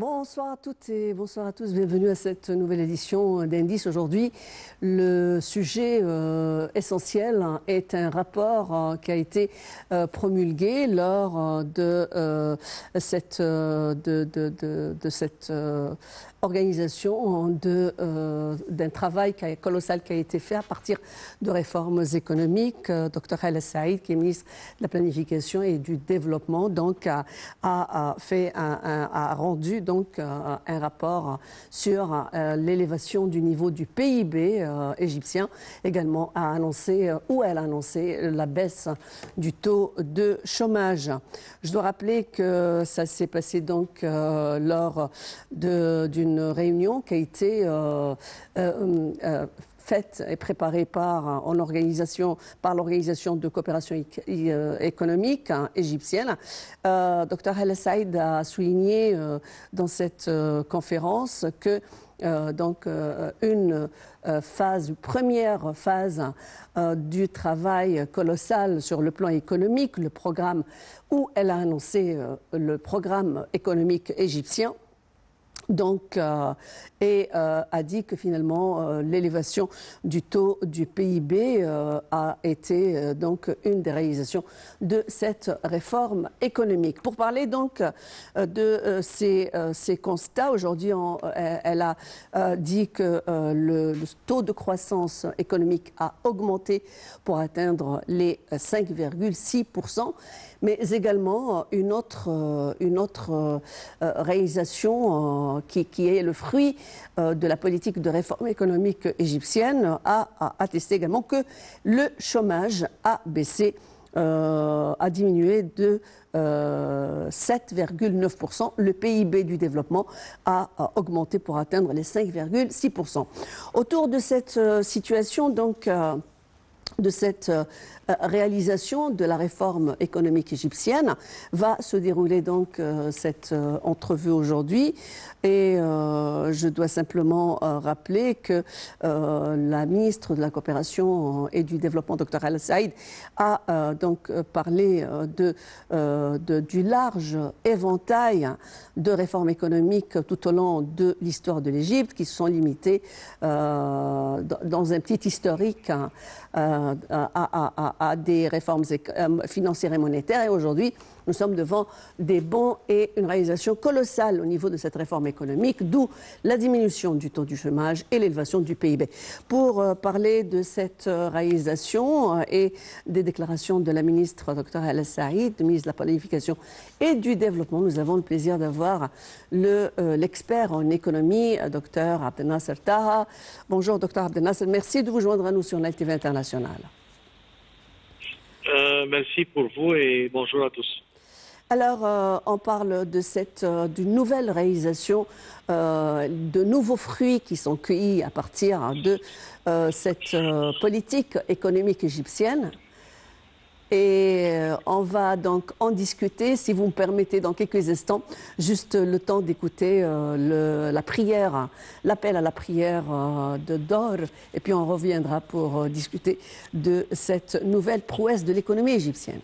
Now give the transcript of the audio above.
Bonsoir à toutes et bonsoir à tous. Bienvenue à cette nouvelle édition d'Indice. Aujourd'hui, le sujet euh, essentiel est un rapport euh, qui a été euh, promulgué lors de cette, de, cette organisation de, d'un travail colossal qui a été fait à partir de réformes économiques. Dr El Saïd, qui est ministre de la Planification et du Développement, donc a, a, fait, a, rendu donc euh, un rapport sur euh, l'élévation du niveau du PIB euh, égyptien. Également a annoncé, ou elle a annoncé, la baisse du taux de chômage. Je dois rappeler que ça s'est passé donc lors d'une réunion qui a été faite et préparée par, en organisation, par l'Organisation de coopération euh, économique hein, égyptienne. Euh, Dr El Saïd a souligné euh, dans cette euh, conférence que donc une phase, première phase du travail colossal sur le plan économique, le programme où elle a annoncé le programme économique égyptien donc, euh, et euh, a dit que finalement euh, l'élévation du taux du PIB a été donc une des réalisations de cette réforme économique. Pour parler donc de ces, constats, aujourd'hui, elle a dit que le, taux de croissance économique a augmenté pour atteindre les 5,6 mais également une autre, une autre réalisation qui, est le fruit euh, de la politique de réforme économique égyptienne, a, attesté également que le chômage a baissé. Euh, a diminué de 7,9%. Euh, le PIB du développement a, augmenté pour atteindre les 5,6%. Autour de cette situation, donc, de cette euh, réalisation de la réforme économique égyptienne va se dérouler donc euh, cette euh, entrevue aujourd'hui et je dois simplement rappeler que la ministre de la coopération et du développement Dr Al Saïd a donc parlé de, du large éventail de réformes économiques tout au long de l'histoire de l'Égypte qui se sont limitées dans un petit historique hein, euh, euh, à, des réformes euh, financières et monétaires. Et aujourd'hui, nous sommes devant des bons et une réalisation colossale au niveau de cette réforme économique, d'où la diminution du taux du chômage et l'élévation du PIB. Pour parler de cette réalisation et des déclarations de la ministre Dr al Saïd, ministre de la Planification et du Développement, nous avons le plaisir d'avoir l'expert le, en économie, Dr Abdel Nasser Taha. Bonjour Dr Abdel Nasser, merci de vous joindre à nous sur la International. Euh, merci pour vous et bonjour à tous. Alors, euh, on parle de cette euh, d'une nouvelle réalisation, de nouveaux fruits qui sont cueillis à partir hein, de cette politique économique égyptienne. Et on va donc en discuter, si vous me permettez, dans quelques instants, juste le temps d'écouter euh, la prière, l'appel à la prière euh, de Dor, et puis on reviendra pour euh, discuter de cette nouvelle prouesse de l'économie égyptienne.